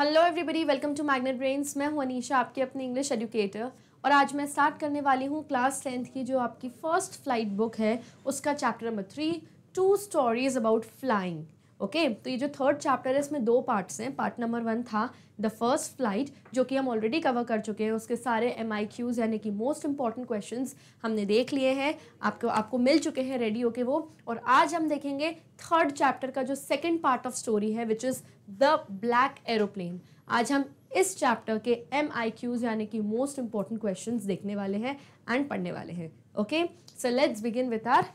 Hello everybody welcome to Magnet Brains मैं हूं अनीशा आपके अपने इंग्लिश एजुकेटर और आज मैं स्टार्ट करने वाली हूं क्लास टेंथ की जो आपकी फर्स्ट फ्लाइट बुक है उसका chapter number three two stories about flying okay तो ये जो थर्ड चैप्टर है इसमें दो पार्ट्स हैं पार्ट नंबर वन था द फर्स्ट फ्लाइट जो कि हम ऑलरेडी कवर कर चुके हैं उसके सारे एम आई क्यूज़ यानी कि मोस्ट इंपॉर्टेंट क्वेश्चन हमने देख लिए हैं आपको आपको मिल चुके हैं रेडी होके वो और आज हम देखेंगे थर्ड चैप्टर का जो सेकेंड पार्ट ऑफ स्टोरी है which is the black aeroplane आज हम इस चैप्टर के एम आई क्यूज़ यानी कि मोस्ट इंपॉर्टेंट क्वेश्चन देखने वाले हैं एंड पढ़ने वाले हैं okay so let's begin with our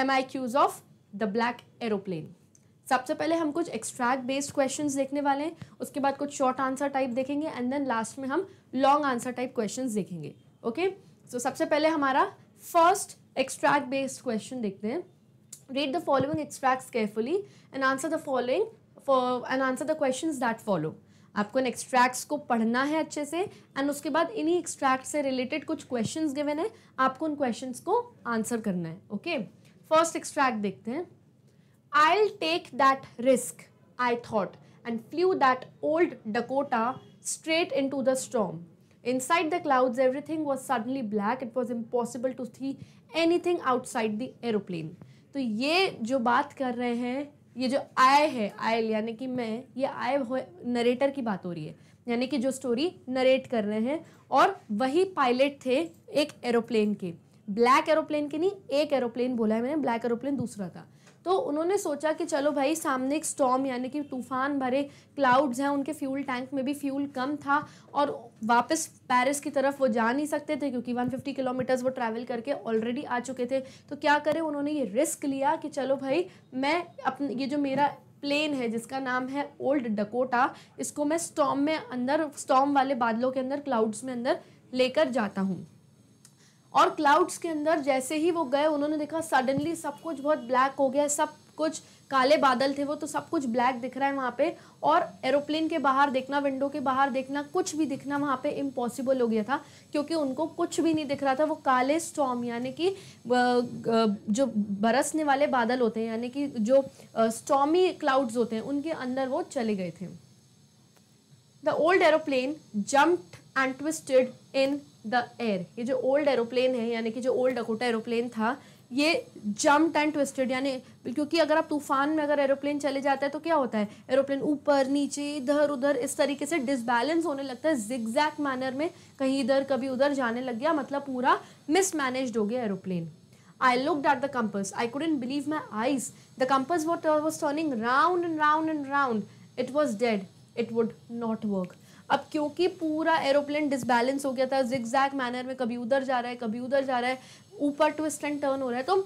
M I Qs of the black aeroplane सबसे पहले हम कुछ एक्सट्रैक्ट बेस्ड क्वेश्चन देखने वाले हैं उसके बाद कुछ शॉर्ट आंसर टाइप देखेंगे एंड देन लास्ट में हम लॉन्ग आंसर टाइप क्वेश्चन देखेंगे ओके सो सबसे पहले हमारा फर्स्ट एक्सट्रैक्ट बेस्ड क्वेश्चन देखते हैं read the following extract carefully and answer the following and answer the question that follow आपको इन एक्सट्रैक्ट्स को पढ़ना है अच्छे से एंड उसके बाद इन्हीं एक्सट्रैक्ट से रिलेटेड कुछ क्वेश्चंस गिवन है आपको उन क्वेश्चंस को आंसर करना है ओके फर्स्ट एक्सट्रैक्ट देखते हैं I'll take that risk, I thought, and flew that old Dakota straight into the storm. Inside the clouds, everything was suddenly black. It was impossible to see anything outside the aeroplane. तो ये जो बात कर रहे हैं ये जो आय है आयल यानी कि मैं ये आय नरेटर की बात हो रही है यानी कि जो स्टोरी नरेट कर रहे हैं और वही पायलट थे एक एरोप्लेन के ब्लैक एरोप्लेन के नहीं एक एरोप्लेन बोला है मैंने ब्लैक एरोप्लेन दूसरा था तो उन्होंने सोचा कि चलो भाई सामने एक स्टॉम यानी कि तूफान भरे क्लाउड्स हैं उनके फ्यूल टैंक में भी फ्यूल कम था और वापस पेरिस की तरफ वो जा नहीं सकते थे क्योंकि 150 किलोमीटर्स वो ट्रैवल करके ऑलरेडी आ चुके थे तो क्या करें उन्होंने ये रिस्क लिया कि चलो भाई मैं अपने ये जो मेरा प्लेन है जिसका नाम है ओल्ड डकोटा इसको मैं स्टॉम में अंदर स्टॉम वाले बादलों के अंदर क्लाउड्स में अंदर लेकर जाता हूँ और क्लाउड्स के अंदर जैसे ही वो गए उन्होंने देखा सडनली सब कुछ बहुत ब्लैक हो गया सब कुछ काले बादल थे वो तो सब कुछ ब्लैक दिख रहा है वहाँ पे और एरोप्लेन के बाहर देखना विंडो के बाहर देखना कुछ भी दिखना वहाँ पे इम्पॉसिबल हो गया था क्योंकि उनको कुछ भी नहीं दिख रहा था वो काले स्टॉम यानी कि जो बरसने वाले बादल होते हैं यानी कि जो स्टॉमी क्लाउड्स होते हैं उनके अंदर वो चले गए थे the old aeroplane jump and twisted in the air ये जो ओल्ड एरोप्लेन है यानी कि जो ओल्ड अकोटा एरोप्लेन था ये जम्प एंड ट्विस्टेड यानी क्योंकि अगर आप तूफान में अगर एरोप्लेन चले जाता है तो क्या होता है एरोप्लेन ऊपर नीचे इधर उधर इस तरीके से डिसबैलेंस होने लगता है जिग्जैक्ट मैनर में कहीं इधर कभी उधर जाने लग गया मतलब पूरा मिसमैनेज हो गया aeroplane I look at the compass I couldn't believe my eyes the compass was turning round and round and round it was dead it would not work अब क्योंकि पूरा एरोप्लेन डिसबैलेंस हो गया था जिग्जैग मैनर में कभी उधर जा रहा है कभी उधर जा रहा है ऊपर ट्विस्ट एंड टर्न हो रहा है तो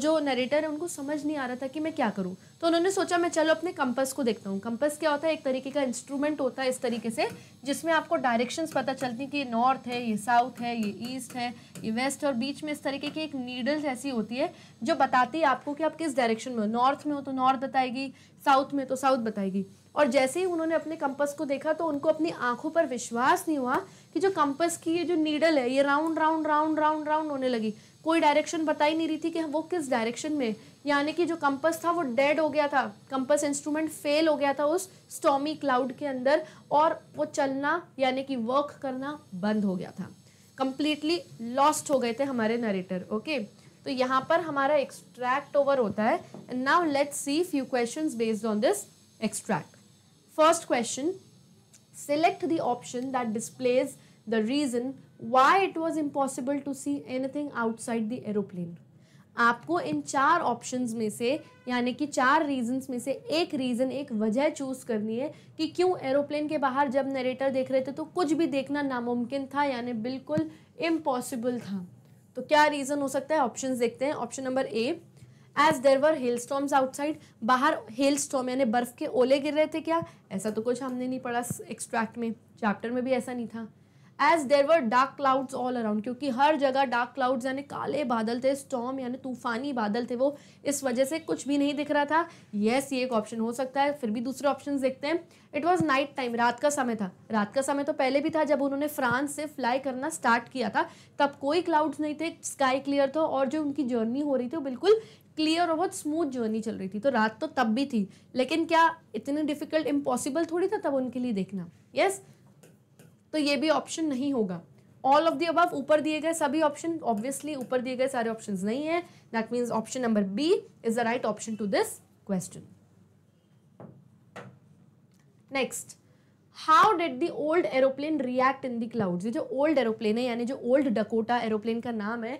जो नरेटर है उनको समझ नहीं आ रहा था कि मैं क्या करूँ तो उन्होंने सोचा मैं चलो अपने कंपस को देखता हूँ कंपस क्या होता है एक तरीके का इंस्ट्रूमेंट होता है इस तरीके से जिसमें आपको डायरेक्शंस पता चलती कि ये नॉर्थ है ये साउथ है ये ईस्ट है ये वेस्ट और बीच में इस तरीके की एक नीडल जैसी होती है जो बताती है आपको कि आप किस डायरेक्शन में हो नॉर्थ में हो तो नॉर्थ बताएगी साउथ में तो साउथ बताएगी और जैसे ही उन्होंने अपने कंपस को देखा तो उनको अपनी आंखों पर विश्वास नहीं हुआ कि जो कंपस की ये जो नीडल है ये round round round round round होने लगी कोई डायरेक्शन बता ही नहीं रही थी कि वो किस डायरेक्शन में यानी कि जो कंपस था वो डेड हो गया था कंपस इंस्ट्रूमेंट फेल हो गया था उस स्टॉमी क्लाउड के अंदर और वो चलना यानी कि वर्क करना बंद हो गया था कंप्लीटली लॉस्ट हो गए थे हमारे नरेटर ओके तो यहाँ पर हमारा एक्सट्रैक्ट ओवर होता है and now let's see few questions based on this extract First question, select the option that displays the reason why it was impossible to see anything outside the aeroplane. आपको इन चार options में से यानी कि चार reasons में से एक रीज़न एक वजह चूज़ करनी है कि क्यों एरोप्लेन के बाहर जब नरेटर देख रहे थे तो कुछ भी देखना नामुमकिन था यानी बिल्कुल इम्पॉसिबल था तो क्या रीज़न हो सकता है ऑप्शंस देखते हैं option number A as there were hail storms outside बाहर हेल स्टॉम यानी बर्फ के ओले गिर रहे थे क्या ऐसा तो कुछ हमने नहीं पढ़ा एक्सट्रैक्ट में चैप्टर में भी ऐसा नहीं था as there were dark clouds all around क्योंकि हर जगह डार्क क्लाउड्स यानी काले बादल थे स्टॉम यानी तूफानी बादल थे वो इस वजह से कुछ भी नहीं दिख रहा था येस yes, ये एक ऑप्शन हो सकता है फिर भी दूसरे ऑप्शन देखते हैं इट वॉज नाइट टाइम रात का समय था रात का समय तो पहले भी था जब उन्होंने फ्रांस से फ्लाई करना स्टार्ट किया था तब कोई क्लाउड्स नहीं थे स्काई क्लियर था और जो उनकी जर्नी हो रही थी वो बिल्कुल क्लियर और बहुत स्मूथ जर्नी चल रही थी तो रात तो तब भी थी लेकिन क्या इतनी डिफिकल्ट इम्पॉसिबल थोड़ी था तब उनके लिए देखना यस yes? तो ये भी ऑप्शन नहीं होगा ऑल ऑफ दी अबव ऊपर दिए गए सभी ऑप्शन ऑब्वियसली ऊपर दिए गए सारे ऑप्शन नहीं है that means option number B is the right option to this question next how did the old aeroplane react in the clouds ये जो ओल्ड एरोप्लेन है यानी जो ओल्ड डकोटा एरोप्लेन का नाम है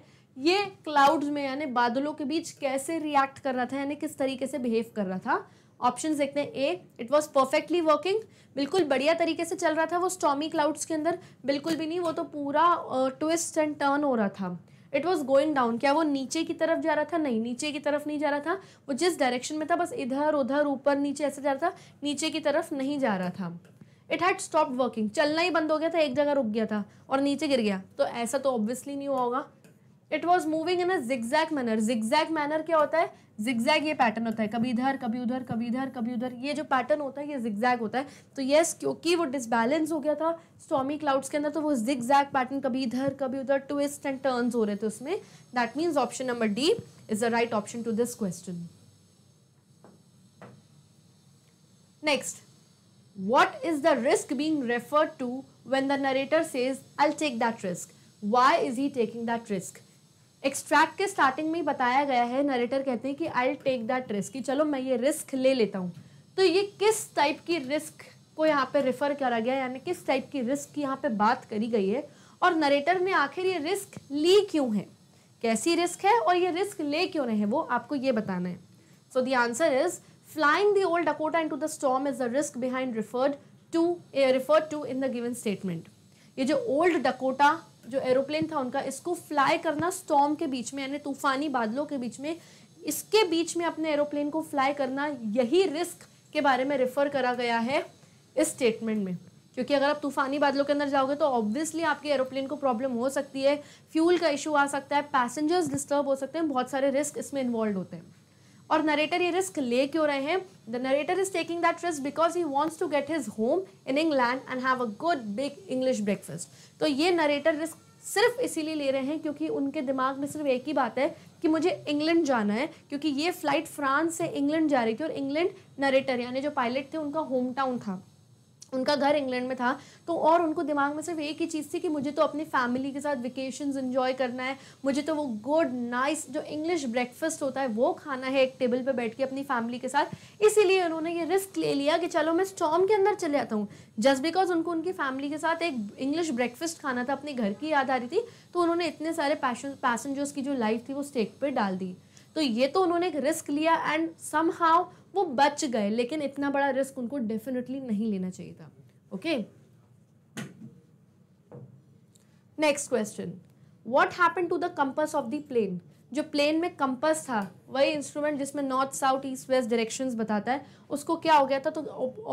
ये क्लाउड्स में यानी बादलों के बीच कैसे रिएक्ट कर रहा था यानी किस तरीके से बिहेव कर रहा था ऑप्शन देखते हैं A it was perfectly working बिल्कुल बढ़िया तरीके से चल रहा था वो स्टॉमी क्लाउड्स के अंदर बिल्कुल भी नहीं वो तो पूरा ट्विस्ट एंड टर्न हो रहा था इट वॉज गोइंग डाउन क्या वो नीचे की तरफ जा रहा था नहीं नीचे की तरफ नहीं जा रहा था वो जिस डायरेक्शन में था बस इधर उधर ऊपर नीचे ऐसे जा रहा था नीचे की तरफ नहीं जा रहा था इट हैड स्टॉप वर्किंग चलना ही बंद हो गया था एक जगह रुक गया था और नीचे गिर गया तो ऐसा तो ऑब्वियसली नहीं हुआ होगा it was moving in a zigzag manner zigzag manner क्या होता है जिग्जैग ये पैटर्न होता है कभी इधर कभी उधर कभी इधर कभी उधर ये जो पैटर्न होता है ये जिग्जैग होता है तो yes, क्योंकि वो डिसबैलेंस हो गया था स्टॉमी क्लाउड्स के अंदर तो वो जिग्जैग पैटर्न कभी इधर कभी उधर ट्विस्ट एंड टर्न्स हो रहे थे उसमें that means option number D is the right option to this question next What is the risk being referred to when the narrator says, I'll take that risk? Why is he taking that risk? Extract के starting में ही बताया गया है narrator कहते हैं कि I take that risk कि चलो मैं ये रिस्क ले लेता हूँ तो ये किस टाइप की रिस्क को यहाँ पे रेफर करा गया यानी किस टाइप की रिस्क की यहाँ पे बात करी गई है और नरेटर ने आखिर ये रिस्क ली क्यों है कैसी रिस्क है और ये रिस्क ले क्यों रहे हैं वो आपको ये बताना है so the answer is Flying the old Dakota into the storm is the risk behind referred to uh, referred to in the given statement. ye jo old dakota jo aeroplane tha unka isko fly karna storm ke beech mein yani toofani badlon ke beech mein iske beech mein apne aeroplane ko fly karna yahi risk ke bare mein refer kara gaya hai is statement mein क्योंकि अगर आप तूफानी बादलों के अंदर जाओगे तो obviously आपके एरोप्लेन को प्रॉब्लम हो सकती है फ्यूल का इशू आ सकता है पैसेंजर्स डिस्टर्ब हो सकते हैं बहुत सारे रिस्क इसमें इन्वॉल्व होते हैं और नरेटर ये रिस्क ले क्यों रहे हैं the narrator is taking that risk because he wants to get his home in England and have a good big English breakfast तो ये नरेटर रिस्क सिर्फ इसीलिए ले रहे हैं क्योंकि उनके दिमाग में सिर्फ एक ही बात है कि मुझे इंग्लैंड जाना है क्योंकि ये फ्लाइट फ्रांस से इंग्लैंड जा रही थी और इंग्लैंड नरेटर यानी जो पायलट थे उनका होम टाउन था उनका घर इंग्लैंड में था तो और उनको दिमाग में सिर्फ एक ही चीज़ थी कि मुझे तो अपनी फैमिली के साथ वेकेशन इन्जॉय करना है मुझे तो वो गुड नाइस जो इंग्लिश ब्रेकफास्ट होता है वो खाना है एक टेबल पर बैठ के अपनी फैमिली के साथ इसीलिए उन्होंने ये रिस्क ले लिया कि चलो मैं स्टॉम के अंदर चले जाता हूँ जस्ट बिकॉज उनको उनकी फैमिली के साथ एक इंग्लिश ब्रेकफास्ट खाना था अपने घर की याद आ रही थी तो उन्होंने इतने सारे पैसेंजर्स की जो लाइफ थी वो स्टेक पर डाल दी तो ये तो उन्होंने एक रिस्क लिया एंड सम हाउ वो बच गए लेकिन इतना बड़ा रिस्क उनको डेफिनेटली नहीं लेना चाहिए था okay next question what happen to the compass of the plane जो प्लेन में कंपस था वही इंस्ट्रूमेंट जिसमें north south east west directions बताता है उसको क्या हो गया था तो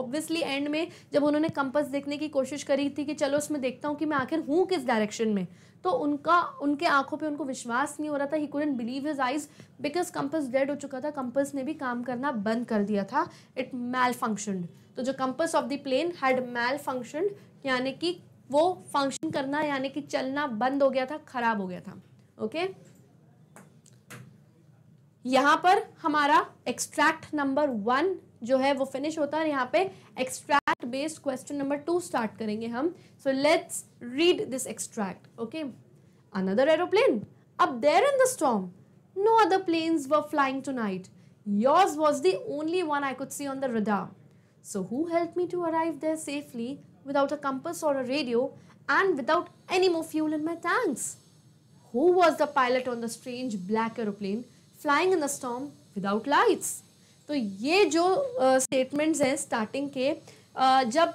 ऑब्वियसली एंड में जब उन्होंने कंपस देखने की कोशिश करी थी कि चलो उसमें देखता हूँ कि मैं आखिर हूँ किस डायरेक्शन में तो उनका उनके आंखों पे उनको विश्वास नहीं हो रहा था he couldn't believe his eyes because compass dead हो चुका था कंपस ने भी काम करना बंद कर दिया था इट मैल फंक्शनड तो जो compass of the plane had malfunctioned यानी कि वो फंक्शन करना यानी कि चलना बंद हो गया था खराब हो गया था ओके okay? यहाँ पर हमारा एक्सट्रैक्ट नंबर वन जो है वो फिनिश होता है यहाँ पे extract based question number two start करेंगे हम so let's read this extract okay Another aeroplane? Up there in the storm. No other planes were flying tonight. Yours was the only one I could see on the radar. So who helped me to arrive there safely without a compass or a radio and without any more fuel in my tanks? Who was the pilot on the strange black aeroplane flying in the storm without lights? तो ये जो statements हैं starting के जब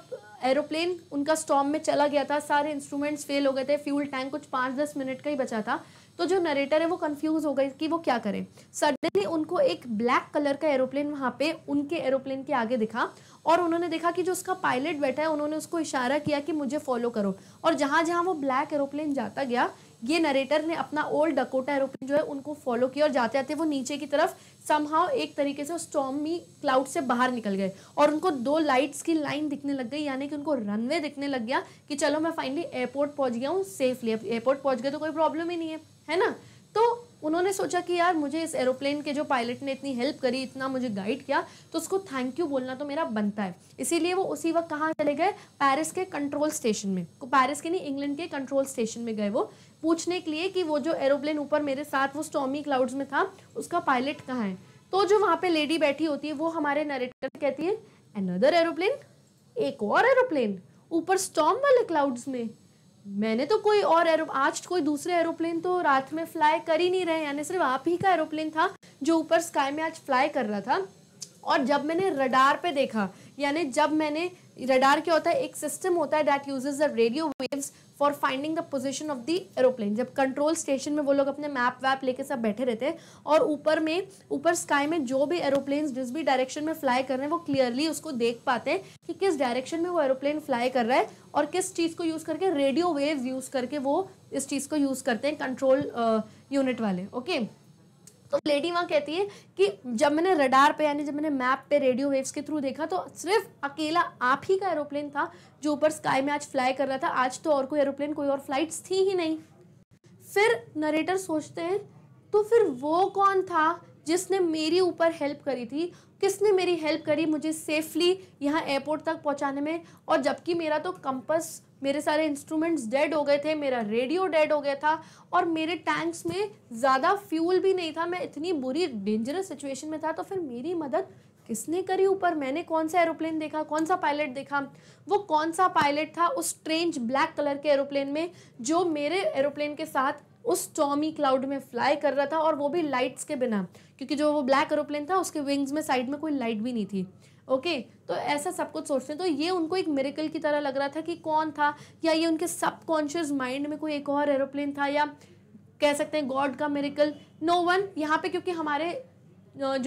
aeroplane उनका storm में चला गया था सारे इंस्ट्रूमेंट्स फेल हो गए थे फ्यूल टैंक कुछ पाँच दस मिनट का ही बचा था तो जो नरेटर है वो कंफ्यूज हो गए कि वो क्या करें सडनली उनको एक ब्लैक कलर का एरोप्लेन वहाँ पे उनके एरोप्लेन के आगे दिखा और उन्होंने देखा कि जो उसका पायलट बैठा है उन्होंने उसको इशारा किया कि मुझे फॉलो करो और जहाँ जहाँ वो ब्लैक एरोप्लेन जाता गया ये नरेटर ने अपना ओल्ड डकोटा एरोप्लेन जो है उनको फॉलो किया और जाते जाते वो नीचे की तरफ समहाव एक तरीके से स्टॉमी क्लाउड से बाहर निकल गए और उनको दो लाइट्स की लाइन दिखने लग गई यानी कि उनको रनवे दिखने लग गया कि चलो मैं फाइनली एयरपोर्ट पहुंच गया हूँ सेफली एयरपोर्ट पहुंच गए तो कोई प्रॉब्लम ही नहीं है है ना तो उन्होंने सोचा कि यार मुझे इस एरोप्लेन के जो पायलट ने इतनी हेल्प करी इतना मुझे गाइड किया तो उसको थैंक यू बोलना तो मेरा बनता है इसीलिए वो उसी वक्त कहाँ चले गए पेरिस के कंट्रोल स्टेशन में पेरिस के नहीं इंग्लैंड के कंट्रोल स्टेशन में गए वो पूछने के लिए कि वो जो एरोप्लेन ऊपर मेरे साथ वो स्टॉमी क्लाउड्स में था उसका पायलट कहाँ है तो जो वहाँ पे लेडी बैठी होती है वो हमारे नरेटर कहती है अनदर एरोप्लेन एक और एरोप्लेन ऊपर स्टॉम वाले क्लाउड्स में मैंने तो कोई और एरो आज कोई दूसरे एरोप्लेन तो रात में फ्लाई कर ही नहीं रहे यानी सिर्फ आप ही का एरोप्लेन था जो ऊपर स्काई में आज फ्लाई कर रहा था और जब मैंने रडार पे देखा यानी जब मैंने रडार क्या होता है एक सिस्टम होता है that uses the radio waves for finding the position of the aeroplane जब कंट्रोल स्टेशन में वो लोग अपने मैप वैप लेके सब बैठे रहते हैं और ऊपर में ऊपर स्काई में जो भी एरोप्लेन जिस भी डायरेक्शन में फ्लाई कर रहे हैं वो क्लियरली उसको देख पाते हैं कि किस डायरेक्शन में वो एरोप्लेन फ्लाई कर रहा है और किस चीज़ को यूज़ करके रेडियो वेव यूज़ करके वो इस चीज़ को यूज़ करते हैं कंट्रोल यूनिट वाले ओके okay? तो लेडी वहाँ कहती है कि जब मैंने रडार पे यानी जब मैंने मैप पे रेडियो वेव्स के थ्रू देखा तो सिर्फ अकेला आप ही का एरोप्लेन था जो ऊपर स्काई में आज फ्लाई कर रहा था आज तो और कोई एरोप्लेन कोई और फ्लाइट्स थी ही नहीं फिर नरेटर सोचते हैं तो फिर वो कौन था जिसने मेरी ऊपर हेल्प करी थी किसने मेरी हेल्प करी मुझे सेफली यहाँ एयरपोर्ट तक पहुँचाने में और जबकि मेरा तो कंपस मेरे सारे इंस्ट्रूमेंट्स डेड हो गए थे मेरा रेडियो डेड हो गया था और मेरे टैंक्स में ज़्यादा फ्यूल भी नहीं था मैं इतनी बुरी डेंजरस सिचुएशन में था तो फिर मेरी मदद किसने करी ऊपर मैंने कौन सा एरोप्लेन देखा कौन सा पायलट देखा वो कौन सा पायलट था उस स्ट्रेंज ब्लैक कलर के एरोप्लेन में जो मेरे एरोप्लेन के साथ उस टॉमी क्लाउड में फ्लाई कर रहा था और वो भी लाइट्स के बिना क्योंकि जो वो ब्लैक एरोप्लेन था उसके विंग्स में साइड में कोई लाइट भी नहीं थी ओके तो ऐसा सब कुछ सोचते हैं तो ये उनको एक मेरिकल की तरह लग रहा था कि कौन था या ये उनके सबकॉन्शियस माइंड में कोई एक और एरोप्लेन था या कह सकते हैं गॉड का मेरिकल नो वन यहाँ पे क्योंकि हमारे जो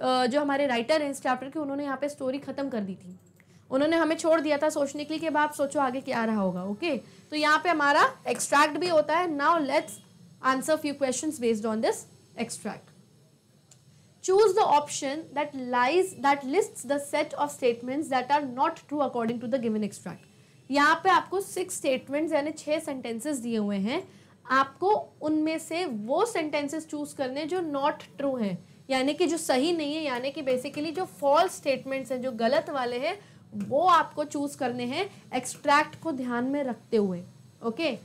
जो हमारे राइटर हैं इस चैप्टर के उन्होंने यहाँ पे स्टोरी ख़त्म कर दी थी उन्होंने हमें छोड़ दिया था सोचने के लिए कि अब आप सोचो आगे क्या रहा होगा ओके okay? तो यहाँ पे हमारा एक्सट्रैक्ट भी होता है now let's answer few question based on this extract choose the option that lies that lists the set of statements that are not true according to the given extract यहाँ पे आपको सिक्स statements यानी छः sentences दिए हुए हैं आपको उनमें से वो sentences choose करने जो not true हैं यानी कि जो सही नहीं है यानी कि बेसिकली जो false statements हैं जो गलत वाले हैं वो आपको choose करने हैं extract को ध्यान में रखते हुए ओके okay?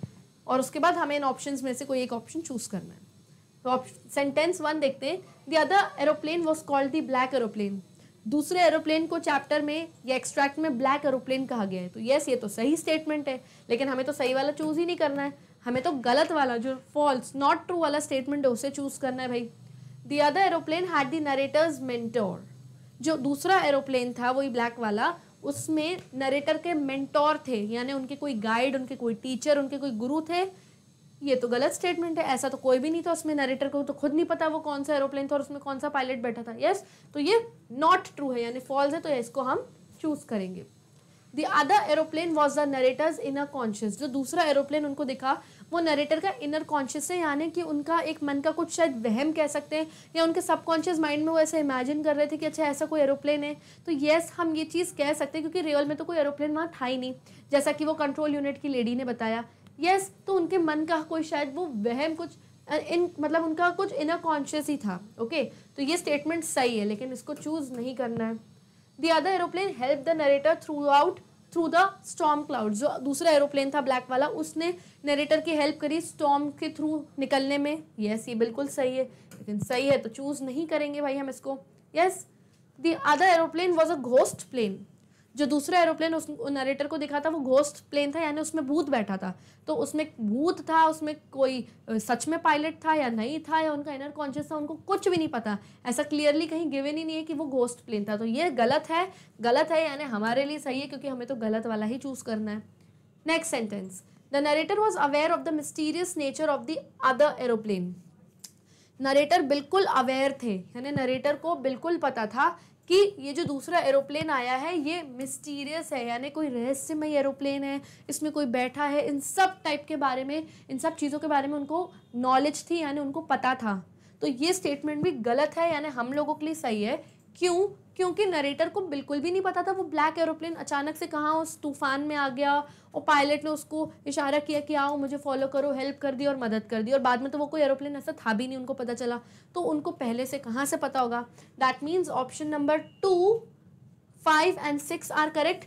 और उसके बाद हमें इन ऑप्शंस में से कोई एक ऑप्शन चूज करना है तो आप सेंटेंस वन देखते हैं the other aeroplane was called the black aeroplane दूसरे एरोप्लेन को चैप्टर में या एक्सट्रैक्ट में ब्लैक एरोप्लेन कहा गया है तो यस ये तो सही स्टेटमेंट है लेकिन हमें तो सही वाला चूज़ ही नहीं करना है हमें तो गलत वाला जो फॉल्स नॉट ट्रू वाला स्टेटमेंट है उसे चूज़ करना है भाई the other aeroplane had the narrator's mentor जो दूसरा एरोप्लेन था वही ब्लैक वाला उसमें नरेटर के मेंटोर थे यानी उनके कोई गाइड उनके कोई टीचर उनके कोई गुरु थे ये तो गलत स्टेटमेंट है ऐसा तो कोई भी नहीं था उसमें नरेटर को तो खुद नहीं पता वो कौन सा एरोप्लेन था और उसमें कौन सा पायलट बैठा था यस yes, तो ये नॉट ट्रू है यानी फॉल्स है तो इसको हम चूज करेंगे the other aeroplane was the narrator's inner conscious जो दूसरा एरोप्लेन उनको दिखा वो नरेटर का इनर कॉन्शियस है यानी कि उनका एक मन का कुछ शायद वहम कह सकते हैं या उनके सबकॉन्शियस माइंड में वो ऐसे इमेजिन कर रहे थे कि अच्छा ऐसा कोई एरोप्लेन है तो येस हम ये चीज़ कह सकते हैं क्योंकि रियल में तो कोई एरोप्लेन वहाँ था ही नहीं जैसा कि वो कंट्रोल यूनिट की लेडी ने बताया यस तो उनके मन का कोई शायद वो वहम कुछ इन मतलब उनका कुछ इनर कॉन्शियस ही था ओके तो ये स्टेटमेंट सही है लेकिन इसको चूज नहीं करना है the other aeroplane help the narrator throughout through the storm cloud जो दूसरा एरोप्लेन था ब्लैक वाला उसने नरेटर की हेल्प करी स्टॉम के थ्रू निकलने में यस yes, ये बिल्कुल सही है लेकिन सही है तो चूज नहीं करेंगे भाई हम इसको yes the other aeroplane was a ghost plane जो दूसरा एरोप्लेन उस नरेटर को दिखा था वो घोस्ट प्लेन था यानी उसमें भूत बैठा था तो उसमें भूत था उसमें कोई सच में पायलट था या नहीं था या उनका इनर कॉन्शियस था उनको कुछ भी नहीं पता ऐसा क्लियरली कहीं गिवन ही नहीं है कि वो घोस्ट प्लेन था तो ये गलत है गलत है यानी हमारे लिए सही है क्योंकि हमें तो गलत वाला ही चूज़ करना है next sentence the narrator was aware of the mysterious nature of the other aeroplane narrator बिल्कुल अवेयर थे यानी नरेटर को बिल्कुल पता था कि ये जो दूसरा एरोप्लेन आया है ये मिस्टीरियस है यानी कोई रहस्यमय एरोप्लेन है इसमें कोई बैठा है इन सब टाइप के बारे में इन सब चीज़ों के बारे में उनको नॉलेज थी यानी उनको पता था तो ये स्टेटमेंट भी गलत है यानी हम लोगों के लिए सही है क्यों क्योंकि नरेटर को बिल्कुल भी नहीं पता था वो ब्लैक एरोप्लेन अचानक से कहाँ उस तूफान में आ गया और पायलट ने उसको इशारा किया कि आओ मुझे फॉलो करो हेल्प कर दी और मदद कर दी और बाद में तो वो कोई एरोप्लेन ऐसा था भी नहीं उनको पता चला तो उनको पहले से कहाँ से पता होगा that means option number two five and six are correct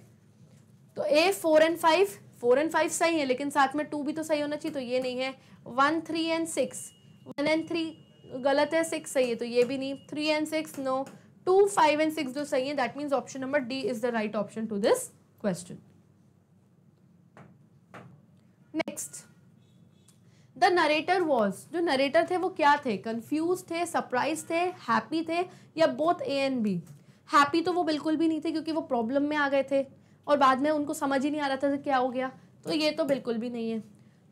तो A four and five four and five सही है लेकिन साथ में टू भी तो सही होना चाहिए तो ये नहीं है one three and six one and three गलत है सिक्स सही है तो ये भी नहीं three and six no two five and six जो सही है that means option number D is the right option to this question next the narrator was जो नरेटर थे वो क्या थे कंफ्यूज थे सरप्राइज थे हैप्पी थे या both A and B happy तो वो बिल्कुल भी नहीं थे क्योंकि वो प्रॉब्लम में आ गए थे और बाद में उनको समझ ही नहीं आ रहा था क्या हो गया तो ये तो बिल्कुल भी नहीं है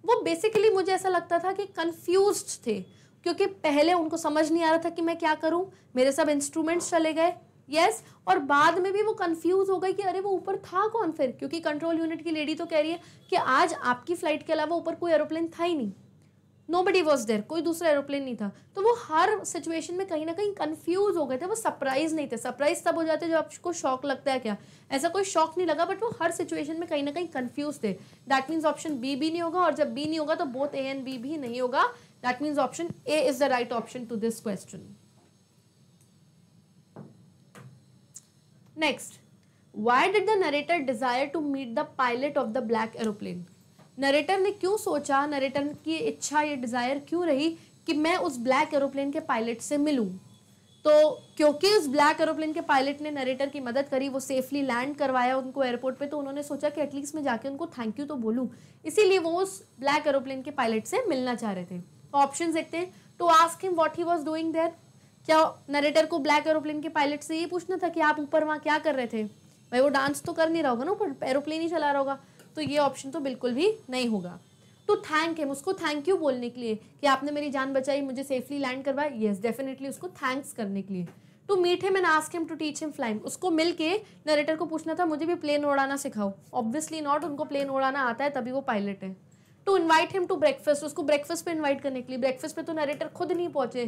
वो बेसिकली मुझे ऐसा लगता था कि कन्फ्यूज थे क्योंकि पहले उनको समझ नहीं आ रहा था कि मैं क्या करूं मेरे सब इंस्ट्रूमेंट्स चले गए यस yes, और बाद में भी वो कंफ्यूज हो गई कि अरे वो ऊपर था कौन फिर क्योंकि कंट्रोल यूनिट की लेडी तो कह रही है कि आज आपकी फ्लाइट के अलावा ऊपर कोई एरोप्लेन था ही नहीं नो बडी वॉज देर कोई दूसरा एरोप्लेन नहीं था तो वो हर सिचुएशन में कहीं ना कहीं कंफ्यूज हो गए थे वो सरप्राइज नहीं थे सरप्राइज तब हो जाते जब आपको शौक लगता है क्या ऐसा कोई शौक नहीं लगा बट वो हर सिचुएशन में कहीं ना कहीं कंफ्यूज थे दैट मीन्स ऑप्शन बी भी नहीं होगा और जब बी नहीं होगा तो बोथ ए एंड बी भी नहीं होगा That means option A is the right option to this question. Next, why did the narrator desire to meet the pilot of the black aeroplane? Narrator ने क्यों सोचा narrator की इच्छा ये desire क्यों रही कि मैं उस ब्लैक एरोप्लेन के पायलट से milu तो क्योंकि उस ब्लैक एरोप्लेन के पायलट ने नरेटर की मदद करी वो सेफली लैंड करवाया उनको एयरपोर्ट पे तो उन्होंने सोचा कि एटलीस्ट मैं जाके उनको थैंक यू तो बोलूं इसीलिए वो उस ब्लैक एरोप्लेन के पायलट से मिलना चाह रहे थे ऑप्शन देखते हैं to ask him what he was doing there क्या नरेटर को ब्लैक एरोप्लेन के पायलट से ये पूछना था कि आप ऊपर वहाँ क्या कर रहे थे भाई वो डांस तो कर नहीं रहा होगा ना ऊपर एरोप्लेन ही चला रहा होगा तो ये ऑप्शन तो बिल्कुल भी नहीं होगा टू थैंक हिम उसको थैंक यू बोलने के लिए कि आपने मेरी जान बचाई मुझे सेफली लैंड करवाया येस डेफिनेटली उसको थैंक्स करने के लिए to meet him and ask him to teach him flying उसको मिल के नरेटर को पूछना था मुझे भी प्लेन उड़ाना सिखाओ ऑब्वियसली नॉट उनको प्लेन उड़ाना आता है तभी वो पायलट है to invite him to breakfast उसको ब्रेकफास्ट पे इन्वाइट करने के लिए ब्रेकफास्ट पे तो नरेटर खुद नहीं पहुंचे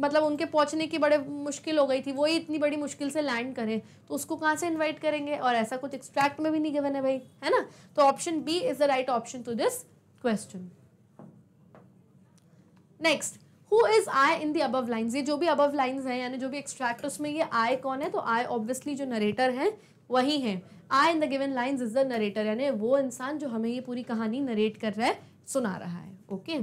मतलब उनके पहुंचने की बड़े मुश्किल हो गई थी वही इतनी बड़ी मुश्किल से लैंड करें तो उसको कहाँ से इनवाइट करेंगे और ऐसा कुछ एक्सट्रैक्ट में भी नहीं गिवन है भाई है ना तो option B is the right option to this question next who is I in the above lines ये जो भी अबव लाइन्स हैं यानी जो भी एक्सट्रैक्ट उसमें ये आई कौन है तो आई ऑब्वियसली जो नरेटर है वही है I in the given lines is the narrator यानी वो इंसान जो हमें ये पूरी कहानी नरेट कर रहा है सुना रहा है okay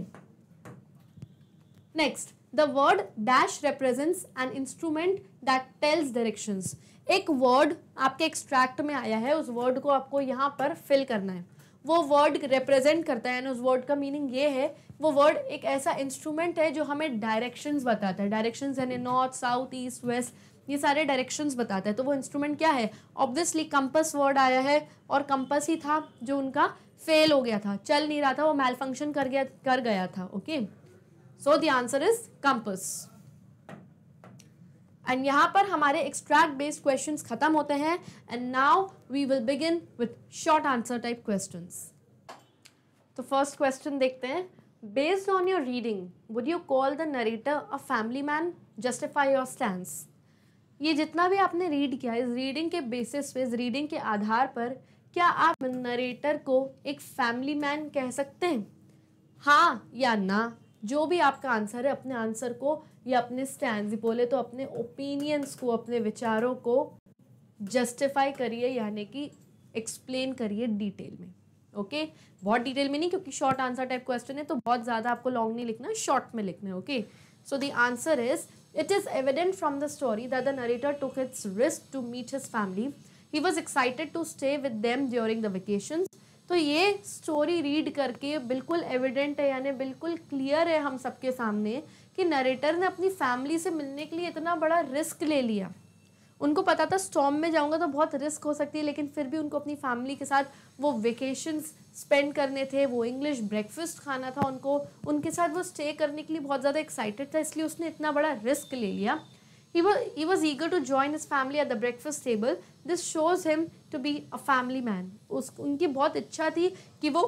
next the word dash represents an instrument that tells directions एक वर्ड आपके एक्सट्रैक्ट में आया है उस वर्ड को आपको यहाँ पर फिल करना है वो वर्ड रिप्रेजेंट करता है यानी उस वर्ड का मीनिंग ये है वो वर्ड एक ऐसा इंस्ट्रूमेंट है जो हमें डायरेक्शंस बताता है डायरेक्शंस यानी नॉर्थ साउथ ईस्ट वेस्ट ये सारे डायरेक्शंस बताता है तो वो इंस्ट्रूमेंट क्या है ऑब्वियसली कंपस वर्ड आया है और कंपस ही था जो उनका फेल हो गया था चल नहीं रहा था वो मेल फंक्शन कर गया कर गया था okay so the answer is compass and यहाँ पर हमारे एक्सट्रैक्ट बेस्ड क्वेश्चंस खत्म होते हैं and now we will begin with short answer type question तो फर्स्ट क्वेश्चन देखते हैं based on your reading would you call the narrator a family man justify your stand ये जितना भी आपने रीड किया इस रीडिंग के बेसिस पे इस रीडिंग के आधार पर क्या आप नरेटर को एक फैमिली मैन कह सकते हैं हाँ या ना जो भी आपका आंसर है अपने आंसर को या अपने स्टैंड बोले तो अपने ओपिनियंस को अपने विचारों को जस्टिफाई करिए यानी कि एक्सप्लेन करिए डिटेल में ओके बहुत डिटेल में नहीं क्योंकि शॉर्ट आंसर टाइप क्वेश्चन है तो बहुत ज़्यादा आपको लॉन्ग नहीं लिखना शॉर्ट में लिखना है okay so the answer is It is evident from the story that the narrator took its risk to meet his family. He was excited to stay with them during the vacations. तो ये story read करके बिल्कुल evident है यानी बिल्कुल clear है हम सबके सामने कि नरेटर ने अपनी फैमिली से मिलने के लिए इतना बड़ा रिस्क ले लिया उनको पता था स्टॉम में जाऊँगा तो बहुत रिस्क हो सकती है लेकिन फिर भी उनको अपनी फैमिली के साथ वो वेकेशन स्पेंड करने थे वो इंग्लिश ब्रेकफास्ट खाना था उनको उनके साथ वो स्टे करने के लिए बहुत ज़्यादा एक्साइटेड था इसलिए उसने इतना बड़ा रिस्क ले लिया he was eager to join his family at the breakfast table this shows him to be a family man उस उनकी बहुत इच्छा थी कि वो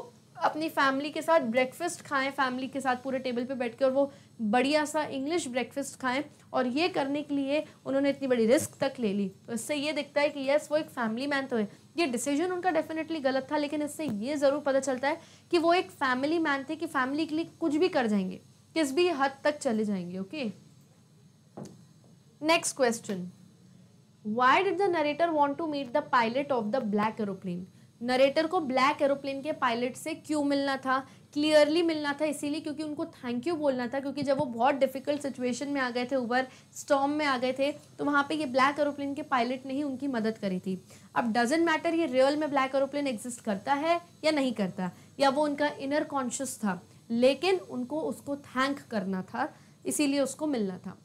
अपनी फैमिली के साथ ब्रेकफास्ट खाएं फैमिली के साथ पूरे टेबल पे बैठ के और वो बढ़िया सा इंग्लिश ब्रेकफास्ट खाएं और ये करने के लिए उन्होंने इतनी बड़ी रिस्क तक ले ली तो इससे ये दिखता है कि यस वो एक फैमिली मैन तो है ये डिसीजन उनका डेफिनेटली गलत था लेकिन इससे ये ज़रूर पता चलता है कि वो एक फैमिली मैन थे कि फैमिली के लिए कुछ भी कर जाएंगे किस भी हद तक चले जाएंगे okay next question why did the narrator want to meet the pilot of the black aeroplane narrator को ब्लैक एरोप्लेन के पायलट से क्यों मिलना था क्लियरली मिलना था इसीलिए क्योंकि उनको थैंक यू बोलना था क्योंकि जब वो बहुत डिफिकल्ट सिचुएशन में आ गए थे ऊबर स्टॉम में आ गए थे तो वहाँ पे ये ब्लैक एरोप्लेन के पायलट ने ही उनकी मदद करी थी अब डजेंट मैटर ये रियल में ब्लैक एरोप्लेन एग्जिस्ट करता है या नहीं करता या वो उनका इनर कॉन्शियस था लेकिन उनको उसको थैंक करना था इसीलिए उसको मिलना था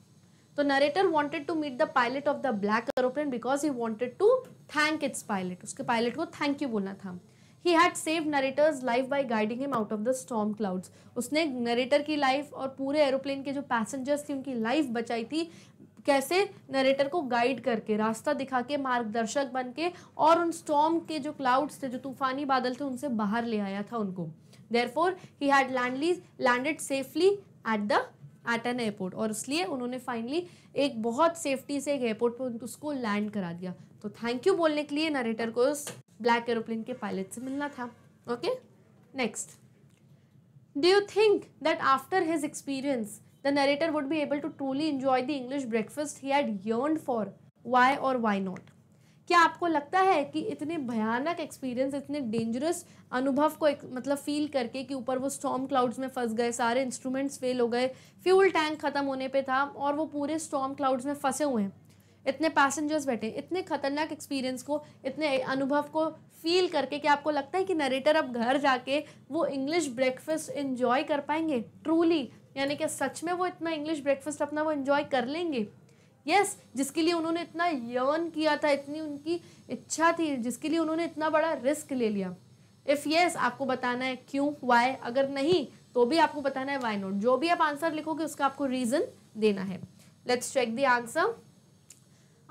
तो narrator wanted to meet the pilot of the black aeroplane because he wanted to thank its pilot उसके पायलट को थैंक यू बोलना था he had save narrator's life by guiding him out of the storm clouds उसने narrator की life और पूरे aeroplane के जो पैसेंजर्स थे उनकी लाइफ बचाई थी कैसे नरेटर को गाइड करके रास्ता दिखा के मार्गदर्शक बन के और उन स्टॉम के जो क्लाउड्स थे जो तूफानी बादल थे उनसे बाहर ले आया था उनको देयर फोर ही हैड लैंडली landed safely at the at an airport और इसलिए उन्होंने फाइनली एक बहुत सेफ्टी से एक एयरपोर्ट पर उसको लैंड करा दिया तो थैंक यू बोलने के लिए नरेटर को उस ब्लैक एरोप्लेन के पायलट से मिलना था okay next do you think that after his experience the narrator would be able to truly enjoy the English breakfast he had yearned for. Why or why not? क्या आपको लगता है कि इतने भयानक एक्सपीरियंस इतने डेंजरस अनुभव को एक, मतलब फील करके कि ऊपर वो स्टॉम क्लाउड्स में फंस गए सारे इंस्ट्रूमेंट्स फेल हो गए फ्यूल टैंक ख़त्म होने पे था और वो पूरे स्टॉम क्लाउड्स में फंसे हुए हैं इतने पैसेंजर्स बैठे इतने खतरनाक एक्सपीरियंस को इतने अनुभव को फील करके कि आपको लगता है कि नरेटर अब घर जाके वो इंग्लिश ब्रेकफास्ट इन्जॉय कर पाएंगे ट्रूली यानी कि सच में वो इतना इंग्लिश ब्रेकफास्ट अपना वो इन्जॉय कर लेंगे यस yes, जिसके लिए उन्होंने इतना यवन किया था इतनी उनकी इच्छा थी जिसके लिए उन्होंने इतना बड़ा रिस्क ले लिया इफ़ यस yes, आपको बताना है क्यों वाई अगर नहीं तो भी आपको बताना है वाई नोट जो भी आप आंसर लिखोगे उसका आपको रीज़न देना है let's check the answer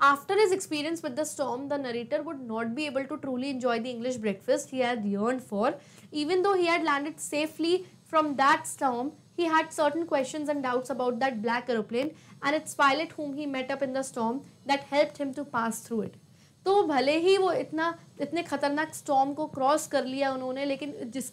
After his experience with the storm, the narrator would not be able to truly enjoy the English breakfast he had yearned for. Even though he had landed safely from that storm, he had certain questions and doubts about that black aeroplane and its pilot whom he met up in the storm that helped him to pass through it. तो भले ही वो इतना इतने ख़तरनाक storm को cross कर लिया उन्होंने लेकिन जिस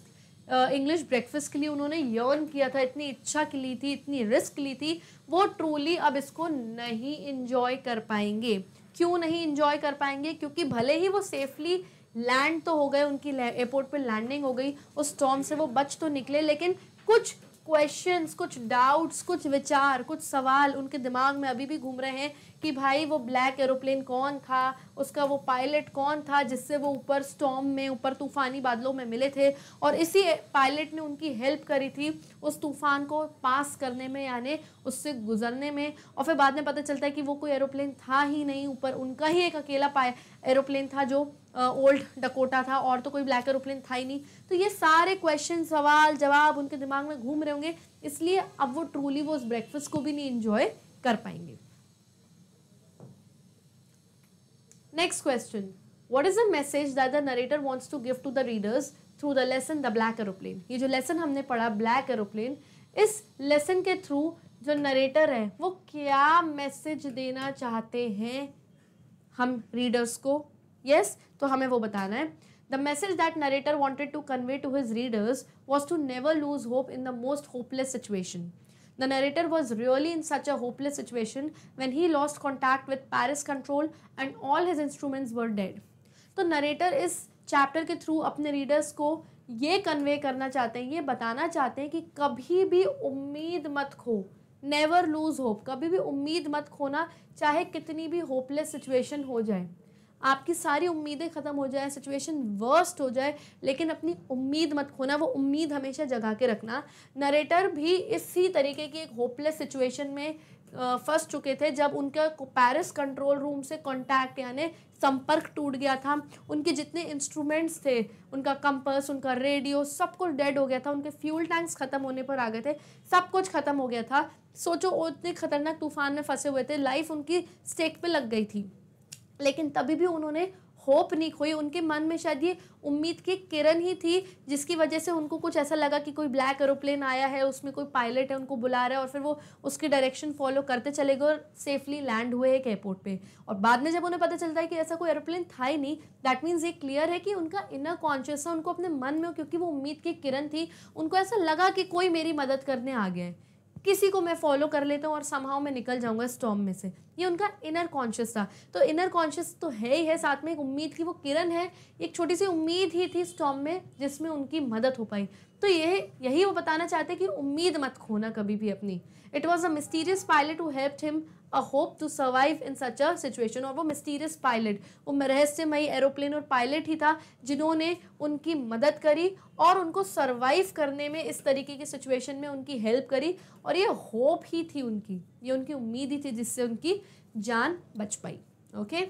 इंग्लिश ब्रेकफास्ट के लिए उन्होंने यर्न किया था इतनी इच्छा की ली थी इतनी रिस्क ली थी वो ट्रूली अब इसको नहीं इंजॉय कर पाएंगे क्यों नहीं इन्जॉय कर पाएंगे क्योंकि भले ही वो सेफली लैंड तो हो गए उनकी एयरपोर्ट पर लैंडिंग हो गई उस स्टॉम से वो बच तो निकले लेकिन कुछ क्वेश्चंस कुछ डाउट्स कुछ विचार कुछ सवाल उनके दिमाग में अभी भी घूम रहे हैं कि भाई वो ब्लैक एरोप्लेन कौन था उसका वो पायलट कौन था जिससे वो ऊपर स्टॉम में ऊपर तूफानी बादलों में मिले थे और इसी पायलट ने उनकी हेल्प करी थी उस तूफान को पास करने में यानी उससे गुजरने में और फिर बाद में पता चलता है कि वो कोई एरोप्लेन था ही नहीं ऊपर उनका ही एक अकेला पाय एरोप्लेन था जो ओल्ड डकोटा था और तो कोई ब्लैक एरोप्लेन था ही नहीं तो ये सारे क्वेश्चन सवाल जवाब उनके दिमाग में घूम रहे होंगे इसलिए अब वो ट्रूली वो उस ब्रेकफास्ट को भी नहीं इंजॉय कर पाएंगे next question what is the message that the narrator wants to give to the readers through the lesson the black aeroplane ये जो लेसन हमने पढ़ा ब्लैक एरोप्लेन इस लेसन के थ्रू जो नरेटर है वो क्या मैसेज देना चाहते हैं हम रीडर्स को यस yes, तो हमें वो बताना है the message that narrator wanted to convey to his readers was to never lose hope in the most hopeless situation the narrator was really in such a hopeless situation when he lost contact with Paris control and all his instruments were dead तो narrator इस chapter के through अपने readers को ये convey करना चाहते हैं ये बताना चाहते हैं कि कभी भी उम्मीद मत खो नेवर लूज होप कभी भी उम्मीद मत खोना चाहे कितनी भी होपलेस सिचुएशन हो जाए आपकी सारी उम्मीदें ख़त्म हो जाए सिचुएशन वर्स्ट हो जाए लेकिन अपनी उम्मीद मत खोना वो उम्मीद हमेशा जगा के रखना नरेटर भी इसी तरीके की एक होपलेस सिचुएशन में फंस चुके थे जब उनका पैरिस कंट्रोल रूम से कॉन्टैक्ट यानी संपर्क टूट गया था उनके जितने इंस्ट्रूमेंट्स थे उनका कंपस उनका रेडियो सब कुछ डेड हो गया था उनके फ्यूल टैंक्स ख़त्म होने पर आ गए थे सब कुछ ख़त्म हो गया था सोचो वो उतने खतरनाक तूफान में फंसे हुए थे लाइफ उनकी स्टेक पे लग गई थी लेकिन तभी भी उन्होंने होप नहीं खोई उनके मन में शायद ये उम्मीद की किरण ही थी जिसकी वजह से उनको कुछ ऐसा लगा कि कोई ब्लैक एरोप्लेन आया है उसमें कोई पायलट है उनको बुला रहा है और फिर वो उसकी डायरेक्शन फॉलो करते चले गए और सेफली लैंड हुए एक एयरपोर्ट पे और बाद में जब उन्हें पता चलता है कि ऐसा कोई एरोप्लेन था ही नहीं दैट मीन्स ये क्लियर है कि उनका इनर कॉन्शियस उनको अपने मन में क्योंकि वो उम्मीद की किरण थी उनको ऐसा लगा कि कोई मेरी मदद करने आ गया है किसी को मैं फॉलो कर लेता हूँ और समाव मैं निकल जाऊँगा स्टॉम में से ये उनका इनर कॉन्शियस था तो इनर कॉन्शियस तो है ही है साथ में एक उम्मीद की वो किरण है एक छोटी सी उम्मीद ही थी स्टॉम में जिसमें उनकी मदद हो पाई तो ये यही वो बताना चाहते कि उम्मीद मत खोना कभी भी अपनी it was a mysterious pilot who help him a hope to survive in such a situation और वो मिस्टीरियस पायलट वो रहस्यमयी एरोप्लेन और पायलट ही था जिन्होंने उनकी मदद करी और उनको सर्वाइव करने में इस तरीके की सिचुएशन में उनकी हेल्प करी और ये होप ही थी उनकी ये उनकी उम्मीद ही थी जिससे उनकी जान बच पाई ओके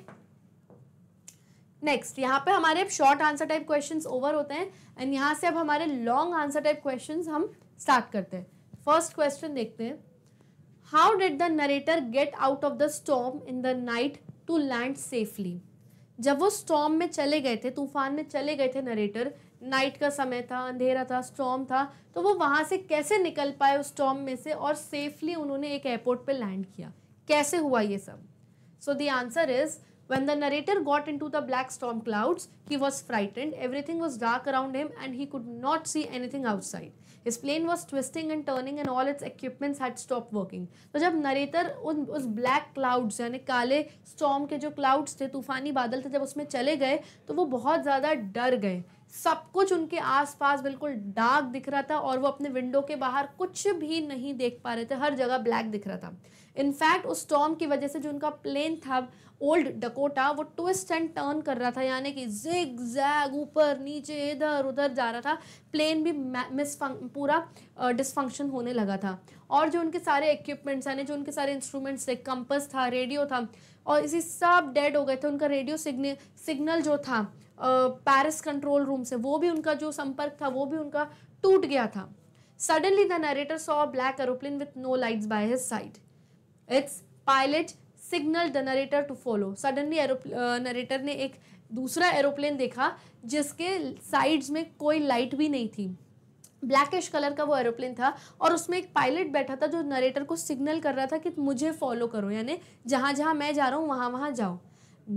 नेक्स्ट यहाँ पे हमारे अब short answer type questions over होते हैं एंड यहाँ से अब हमारे लॉन्ग आंसर टाइप क्वेश्चंस हम स्टार्ट करते हैं फर्स्ट क्वेश्चन देखते हैं how did the narrator get out of the storm in the night to land safely जब वो स्टॉम में चले गए थे तूफान में चले गए थे नरेटर नाइट का समय था अंधेरा था स्टॉम था तो वो वहाँ से कैसे निकल पाए उस स्टॉम में से और सेफली उन्होंने एक एयरपोर्ट पे लैंड किया कैसे हुआ ये सब so the answer is when the narrator got into the black storm clouds he was frightened everything was dark around him and he could not see anything outside इस plane was twisting and turning and all its equipments had stop working तो जब नरेतर उन उस black clouds यानी काले storm के जो clouds थे तूफानी बादल थे जब उसमें चले गए तो वो बहुत ज़्यादा डर गए सब कुछ उनके आसपास बिल्कुल डार्क दिख रहा था और वो अपने विंडो के बाहर कुछ भी नहीं देख पा रहे थे हर जगह ब्लैक दिख रहा था इनफैक्ट उस स्टॉम की वजह से जो उनका प्लेन था ओल्ड डकोटा वो ट्विस्ट एंड टर्न कर रहा था यानी कि जिग जैग ऊपर नीचे इधर उधर जा रहा था प्लेन भी मिस पूरा डिसफंक्शन होने लगा था और जो उनके सारे इक्विपमेंट्स यानी जो उनके सारे इंस्ट्रूमेंट्स थे कंपस था रेडियो था और इसी सब डेड हो गए थे उनका रेडियो सिग्नल सिग्नल जो था पेरिस कंट्रोल रूम से वो भी उनका जो संपर्क था वो भी उनका टूट गया था suddenly the narrator saw black aeroplane with no lights by his side its pilot signal the narrator to follow suddenly narrator ने एक दूसरा एरोप्लेन देखा जिसके साइड्स में कोई लाइट भी नहीं थी ब्लैकिश कलर का वो एरोप्लेन था और उसमें एक पायलट बैठा था जो नरेटर को सिग्नल कर रहा था कि मुझे फॉलो करो यानी जहाँ जहाँ मैं जा रहा हूँ वहाँ वहाँ जाओ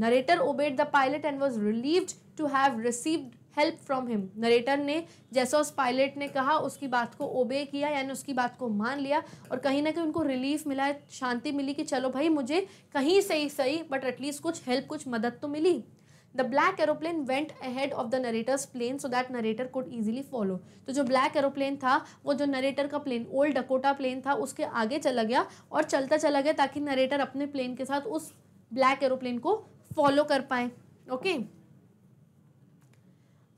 narrator obeyed the pilot and was relieved to have received help from him narrator ने जैसा उस पायलट ने कहा उसकी बात को ओबे किया यानी उसकी बात को मान लिया और कहीं ना कहीं उनको रिलीफ मिला शांति मिली कि चलो भाई मुझे कहीं सही सही बट एटलीस्ट कुछ हेल्प कुछ मदद तो मिली the black aeroplane went ahead of the narrator's plane so that narrator could easily follow तो जो ब्लैक एरोप्लेन था वो जो नरेटर का प्लेन ओल्ड डकोटा प्लेन था उसके आगे चला गया और चलता चला गया ताकि नरेटर अपने प्लेन के साथ उस ब्लैक एरोप्लेन को फॉलो कर पाए okay okay?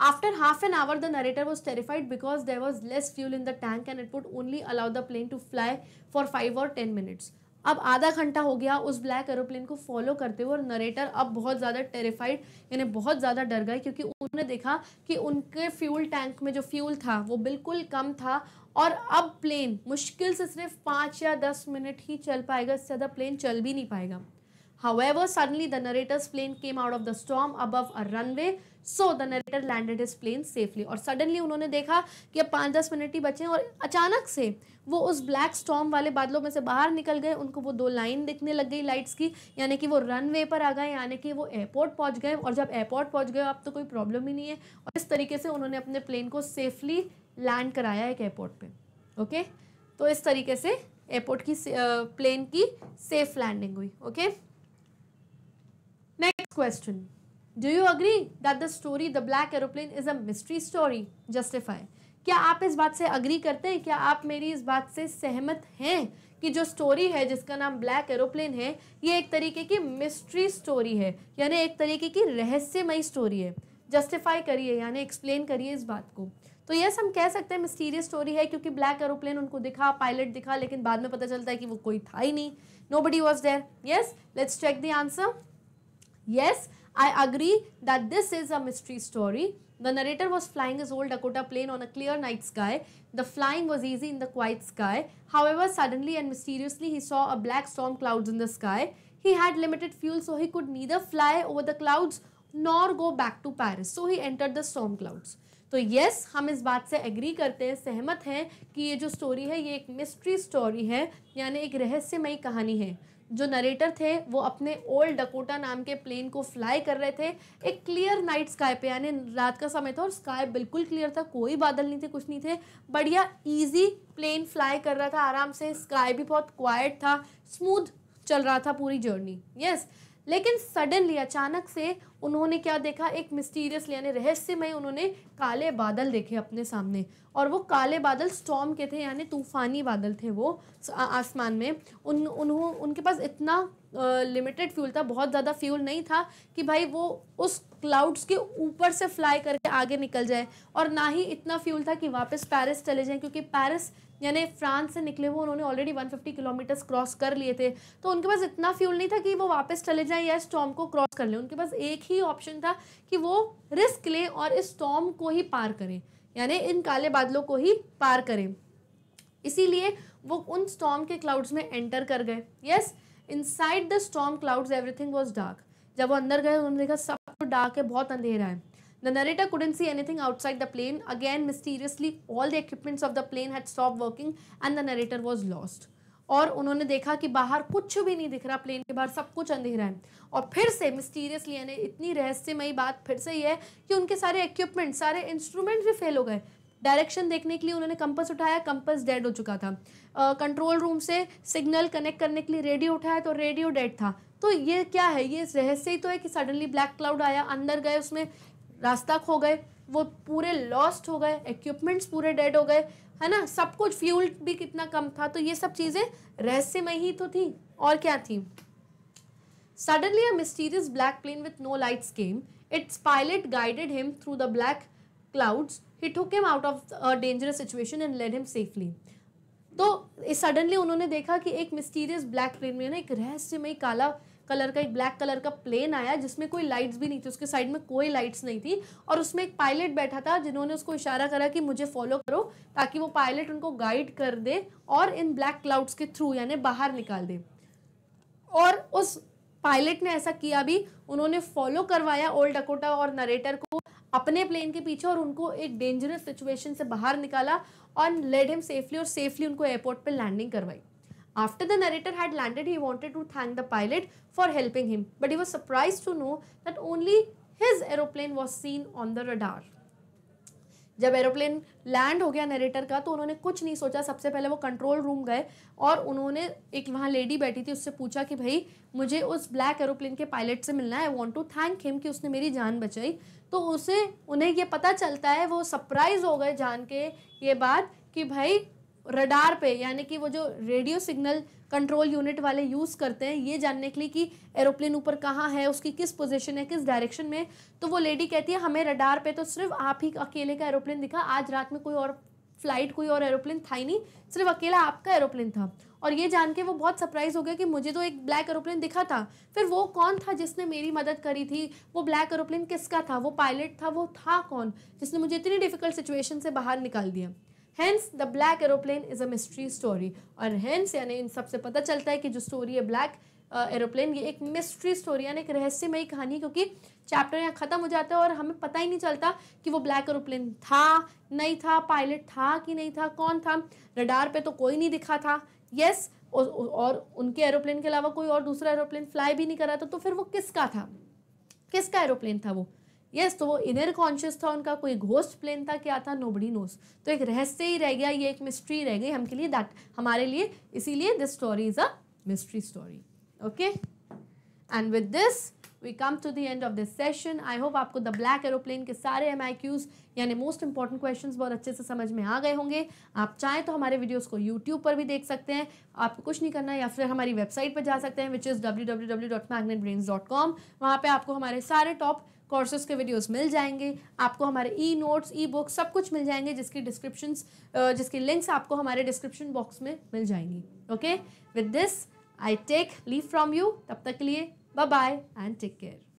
After half an hour, the narrator was terrified because there was less fuel in the tank and it would only allow the plane to fly for five or ten minutes. अब आधा घंटा हो गया उस black aeroplane को follow करते हुए और नरेटर अब बहुत ज़्यादा टेरिफाइड यानी बहुत ज़्यादा डर गए क्योंकि उन्होंने देखा कि उनके फ्यूल टैंक में जो फ्यूल था वो बिल्कुल कम था और अब प्लेन मुश्किल से सिर्फ पाँच या दस मिनट ही चल पाएगा इससे ज़्यादा प्लेन चल भी नहीं पाएगा However, suddenly the narrator's plane came out of the storm above a runway. So the narrator landed his plane safely. और suddenly उन्होंने देखा कि अब पाँच दस मिनट ही बचे और अचानक से वो उस ब्लैक स्टॉम वाले बादलों में से बाहर निकल गए उनको वो दो लाइन दिखने लग गई लाइट्स की यानी कि वो रनवे पर आ गए यानी कि वो एयरपोर्ट पहुंच गए और जब एयरपोर्ट पहुंच गए अब तो कोई प्रॉब्लम ही नहीं है और इस तरीके से उन्होंने अपने प्लेन को सेफली लैंड कराया एक एयरपोर्ट पर ओके तो इस तरीके से एयरपोर्ट की प्लेन की सेफ लैंडिंग हुई okay Next question. Do you agree that the story The Black Aeroplane is a mystery story? Justify. क्या आप इस बात से अग्री करते हैं क्या आप मेरी इस बात से सहमत हैं कि जो स्टोरी है जिसका नाम ब्लैक एरोप्लेन है ये एक तरीके की मिस्ट्री स्टोरी है यानी एक तरीके की रहस्यमय स्टोरी है जस्टिफाई करिए यानी एक्सप्लेन करिए इस बात को तो यस हम कह सकते हैं मिस्टीरियस स्टोरी है क्योंकि ब्लैक एरोप्लेन उनको दिखा पायलट दिखा लेकिन बाद में पता चलता है कि वो कोई था ही नहीं nobody was there yes let's check the answer Yes, I agree that this is a mystery story. The narrator was flying his old Dakota plane on a clear night sky. The flying was easy in the quiet sky. However, suddenly and mysteriously he saw a black storm clouds in the sky. He had limited fuel so he could neither fly over the clouds nor go back to Paris. So he entered the storm clouds. तो so yes yes, हम इस बात से agree करते हैं सहमत हैं कि ये जो स्टोरी है ये एक मिस्ट्री स्टोरी है यानी एक रहस्यमयी कहानी है जो नरेटर थे वो अपने ओल्ड डकोटा नाम के प्लेन को फ्लाई कर रहे थे एक क्लियर नाइट स्काई पे यानी रात का समय था और स्काई बिल्कुल क्लियर था कोई बादल नहीं थे कुछ नहीं थे बढ़िया ईजी प्लेन फ्लाई कर रहा था आराम से स्काई भी बहुत क्वाइट था स्मूथ चल रहा था पूरी जर्नी यस yes, लेकिन सडनली अचानक से उन्होंने क्या देखा एक मिस्टीरियस यानी रहस्यमय उन्होंने काले बादल देखे अपने सामने और वो काले बादल स्टॉम के थे यानी तूफानी बादल थे वो आसमान में उन उन्हों उनके पास इतना लिमिटेड फ्यूल था बहुत ज़्यादा फ्यूल नहीं था कि भाई वो उस क्लाउड्स के ऊपर से फ्लाई करके आगे निकल जाए और ना ही इतना फ्यूल था कि वापस पैरिस चले जाएँ क्योंकि पैरिस यानी फ्रांस से निकले हुए उन्होंने ऑलरेडी 150 किलोमीटर्स क्रॉस कर लिए थे तो उनके पास इतना फ्यूल नहीं था कि वो वापस चले जाएं या स्टॉम को क्रॉस कर लें उनके पास एक ही ऑप्शन था कि वो रिस्क लें और इस स्टॉम को ही पार करें यानी इन काले बादलों को ही पार करें इसीलिए वो उन स्टॉम के क्लाउड्स में एंटर कर गए yes inside the storm clouds everything was dark जब वो अंदर गए उन्होंने देखा सब डार्क तो है बहुत अंधेरा है The narrator couldn't see anything outside the plane. Again, mysteriously, all the equipments of the plane had stopped working and the narrator was lost. और उन्होंने देखा कि बाहर कुछ भी नहीं दिख रहा प्लेन के बाहर सब कुछ अंधेरा है और फिर से मिस्टीरियसली यानी इतनी रहस्यमयी बात फिर से ये है कि उनके सारे इक्विपमेंट सारे इंस्ट्रूमेंट भी फेल हो गए डायरेक्शन देखने के लिए उन्होंने कंपस उठाया कंपस डेड हो चुका था कंट्रोल uh, रूम से सिग्नल कनेक्ट करने के लिए रेडियो उठाया तो रेडियो डेड था तो ये क्या है ये रहस्य ही तो है कि सडनली ब्लैक क्लाउड आया अंदर गए उसमें रास्ता खो गए वो पूरे लॉस्ट हो गए इक्विपमेंट्स पूरे डेड हो गए है ना सब कुछ फ्यूल भी कितना कम था तो ये सब चीज़ें रहस्यमय ही तो थी और क्या थी suddenly a mysterious black plane with no lights came its pilot guided him through the black clouds he took him out of a dangerous situation and led him safely तो सडनली उन्होंने देखा कि एक मिस्टीरियस ब्लैक प्लेन में ना एक रहस्यमय काला कलर का एक ब्लैक कलर का प्लेन आया जिसमें कोई लाइट्स भी नहीं थी उसके साइड में कोई लाइट्स नहीं थी और उसमें एक पायलट बैठा था जिन्होंने उसको इशारा करा कि मुझे फॉलो करो ताकि वो पायलट उनको गाइड कर दे और इन ब्लैक क्लाउड्स के थ्रू यानी बाहर निकाल दे और उस पायलट ने ऐसा किया भी उन्होंने फॉलो करवाया ओल्ड अकोटा और नरेटर को अपने प्लेन के पीछे और उनको एक डेंजरस सिचुएशन से बाहर निकाला और लेड हिम सेफली और सेफली उनको एयरपोर्ट पर लैंडिंग करवाई After the narrator had landed, he wanted to thank the pilot for helping him, but he was surprised to know that only his aeroplane was seen on the radar. जब aeroplane land हो गया narrator का तो उन्होंने कुछ नहीं सोचा सबसे पहले वो कंट्रोल रूम गए और उन्होंने एक वहाँ लेडी बैठी थी उससे पूछा कि भाई मुझे उस ब्लैक एरोप्लेन के पायलट से मिलना है I want to thank him कि उसने मेरी जान बचाई तो उसे उन्हें ये पता चलता है वो सरप्राइज़ हो गए जान के ये बात कि भाई रडार पे यानी कि वो जो रेडियो सिग्नल कंट्रोल यूनिट वाले यूज़ करते हैं ये जानने के लिए कि एरोप्लेन ऊपर कहाँ है उसकी किस पोजीशन है किस डायरेक्शन में तो वो लेडी कहती है हमें रडार पे तो सिर्फ आप ही अकेले का एरोप्लेन दिखा आज रात में कोई और फ्लाइट कोई और एरोप्लेन था ही नहीं सिर्फ अकेला आपका एरोप्लेन था और ये जान के वो बहुत सरप्राइज हो गया कि मुझे तो एक ब्लैक एरोप्लेन दिखा था फिर वो कौन था जिसने मेरी मदद करी थी वो ब्लैक एरोप्लेन किसका था वो पायलट था वो था कौन जिसने मुझे इतनी डिफिकल्ट सिचुएशन से बाहर निकाल दिया hence the black aeroplane is a mystery story और हैंस यानी इन सबसे पता चलता है कि जो स्टोरी है ब्लैक एरोप्लेन uh, ये एक मिस्ट्री स्टोरी यानी एक रहस्यमयी कहानी क्योंकि चैप्टर यहाँ ख़त्म हो जाता है और हमें पता ही नहीं चलता कि वो ब्लैक एरोप्लेन था नहीं था पायलट था कि नहीं था कौन था रडार पे तो कोई नहीं दिखा था यस और, और उनके एरोप्लेन के अलावा कोई और दूसरा एरोप्लेन फ्लाई भी नहीं करा था तो फिर वो किसका था किसका एरोप्लेन था वो यस yes, तो वो इनर कॉन्शियस था उनका कोई घोस्ट प्लेन था क्या था नोबडी नोस तो एक रहस्य ही रह गया ये एक मिस्ट्री रह गई हमके लिए दैट हमारे लिए इसीलिए this story is a mystery story okay and with this we come to the end of this session i hope आपको the black aeroplane के सारे miqs यानी मोस्ट इंपॉर्टेंट क्वेश्चन बहुत अच्छे से समझ में आ गए होंगे आप चाहें तो हमारे वीडियोज को यूट्यूब पर भी देख सकते हैं आपको कुछ नहीं करना है या फिर हमारी वेबसाइट पर जा सकते हैं which is W W W dot Magnet Brains dot com वहाँ पर आपको हमारे सारे टॉप कोर्सेज के वीडियोस मिल जाएंगे आपको हमारे ई नोट्स ई बुक सब कुछ मिल जाएंगे जिसकी डिस्क्रिप्शन जिसकी लिंक्स आपको हमारे डिस्क्रिप्शन बॉक्स में मिल जाएंगी okay with this I take leave from you तब तक के लिए bye bye and take care